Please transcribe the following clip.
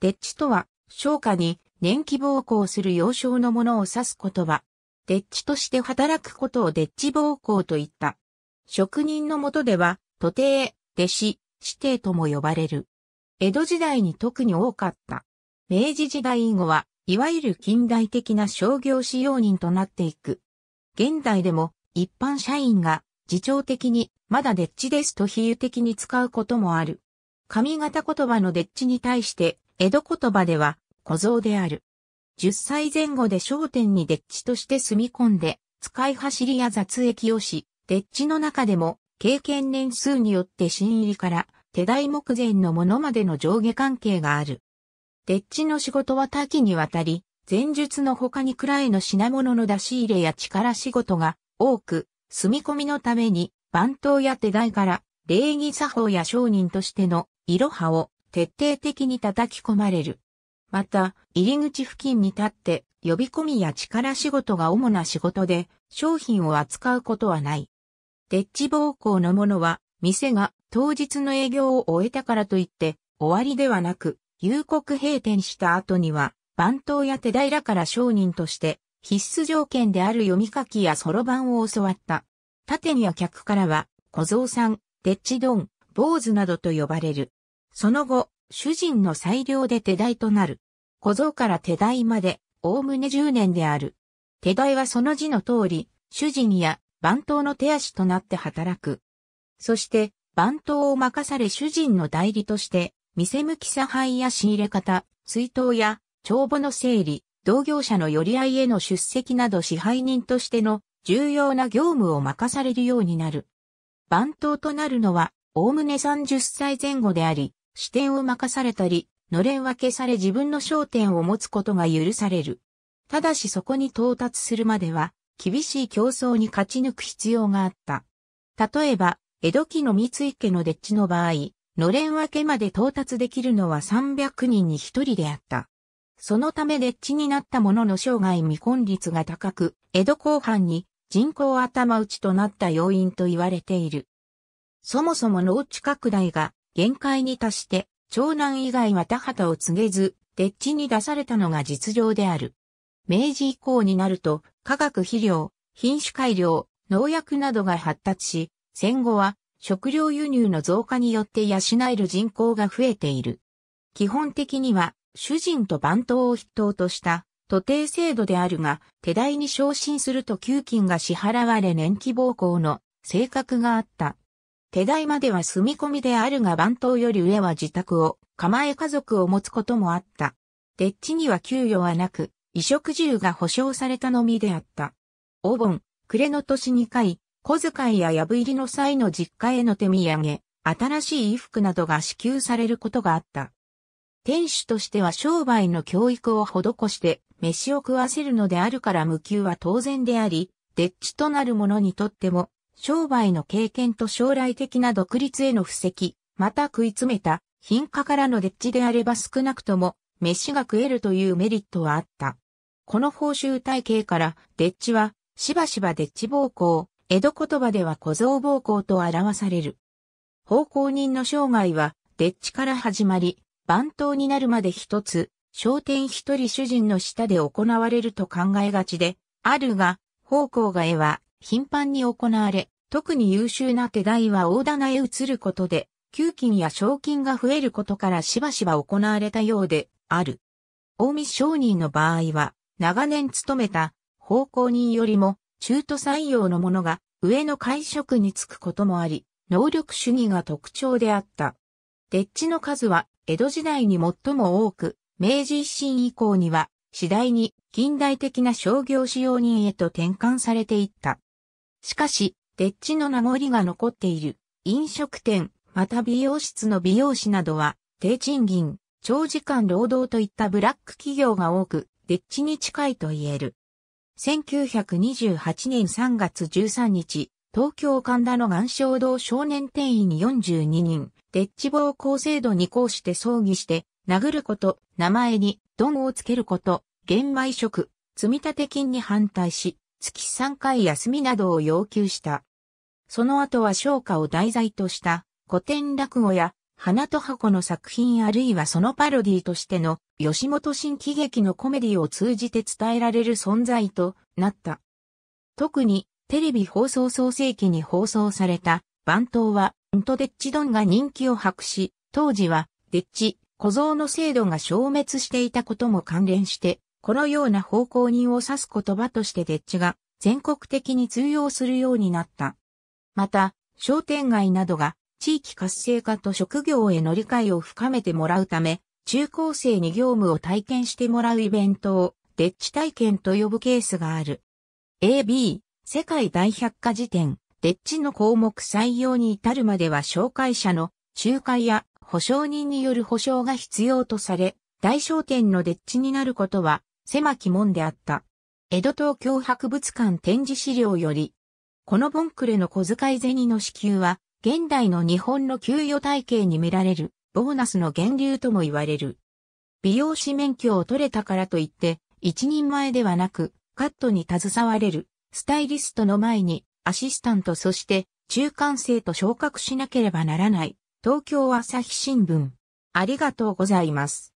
デッチとは、商家に年季暴行する幼少のものを指す言葉。デッチとして働くことをデッチ暴行と言った。職人のもとでは、徒弟、弟子、師弟とも呼ばれる。江戸時代に特に多かった。明治時代以後は、いわゆる近代的な商業使用人となっていく。現代でも、一般社員が、自長的に、まだデッチですと比喩的に使うこともある。上方言葉のデッチに対して、江戸言葉では小僧である。10歳前後で商店にデッチとして住み込んで、使い走りや雑役をし、デッチの中でも、経験年数によって新入りから、手代目前のものまでの上下関係がある。デッチの仕事は多岐にわたり、前述の他に蔵への品物の出し入れや力仕事が多く、住み込みのために、番頭や手代から、礼儀作法や商人としての、いろはを徹底的に叩き込まれる。また、入り口付近に立って呼び込みや力仕事が主な仕事で商品を扱うことはない。デッチ暴行のものは店が当日の営業を終えたからといって終わりではなく、夕刻閉店した後には番頭や手平から商人として必須条件である読み書きやそろばんを教わった。縦には客からは小僧さん、デッチドン、坊主などと呼ばれる。その後、主人の裁量で手代となる。小僧から手代まで、おおむね10年である。手代はその字の通り、主人や番頭の手足となって働く。そして、番頭を任され主人の代理として、店向き差配や仕入れ方、追悼や帳簿の整理、同業者の寄り合いへの出席など支配人としての重要な業務を任されるようになる。番頭となるのは、おおむね30歳前後であり、視点を任されたり、のれん分けされ自分の焦点を持つことが許される。ただしそこに到達するまでは、厳しい競争に勝ち抜く必要があった。例えば、江戸期の三井家のッチの場合、のれん分けまで到達できるのは300人に1人であった。そのためデッチになったものの生涯未婚率が高く、江戸後半に人口頭打ちとなった要因と言われている。そもそも農地拡大が限界に達して、長男以外は田畑を告げず、でっちに出されたのが実情である。明治以降になると、化学肥料、品種改良、農薬などが発達し、戦後は食料輸入の増加によって養える人口が増えている。基本的には主人と番頭を筆頭とした徒弟制度であるが、手代に昇進すると給金が支払われ年季暴行の性格があった。手代までは住み込みであるが番頭より上は自宅を、構え家族を持つこともあった。デッチには給与はなく、衣食住が保障されたのみであった。お盆、暮れの年2回、小遣いや破入りの際の実家への手土産、新しい衣服などが支給されることがあった。店主としては商売の教育を施して飯を食わせるのであるから無給は当然であり、デッチとなる者にとっても商売の経験と将来的な独立への布石、また食い詰めた、貧下からのデッチであれば少なくとも、飯が食えるというメリットはあった。この報酬体系から、デッチは、しばしばデッチ暴行、江戸言葉では小僧暴行と表される。奉公人の生涯は、デッチから始まり、番頭になるまで一つ、商店一人主人の下で行われると考えがちで、あるが、奉公が絵は頻繁に行われ、特に優秀な手代は大棚へ移ることで、給金や賞金が増えることからしばしば行われたようである。大見商人の場合は、長年勤めた奉公人よりも中途採用のものが上の会食に就くこともあり、能力主義が特徴であった。デッチの数は江戸時代に最も多く、明治維新以降には次第に近代的な商業使用人へと転換されていった。しかし、デッチの名残が残っている飲食店、また美容室の美容師などは、低賃金、長時間労働といったブラック企業が多く、デッチに近いと言える。1928年3月13日、東京神田の岩礁堂少年店員42人、デッチ暴行制度に行して葬儀して、殴ること、名前に、ドンをつけること、玄米食、積立金に反対し、月3回休みなどを要求した。その後は昇華を題材とした古典落語や花と箱の作品あるいはそのパロディとしての吉本新喜劇のコメディを通じて伝えられる存在となった。特にテレビ放送創世期に放送された番頭はントデッチドンが人気を博し、当時はデッチ、小僧の制度が消滅していたことも関連してこのような方向人を指す言葉としてデッチが全国的に通用するようになった。また、商店街などが地域活性化と職業への理解を深めてもらうため、中高生に業務を体験してもらうイベントをデッチ体験と呼ぶケースがある。AB、世界大百科事典、デッチの項目採用に至るまでは紹介者の仲介や保証人による保証が必要とされ、大商店のデッチになることは狭き門であった。江戸東京博物館展示資料より、このボンクレの小遣い銭の支給は、現代の日本の給与体系に見られる、ボーナスの源流とも言われる。美容師免許を取れたからといって、一人前ではなく、カットに携われる、スタイリストの前に、アシスタントそして、中間生と昇格しなければならない。東京朝日新聞。ありがとうございます。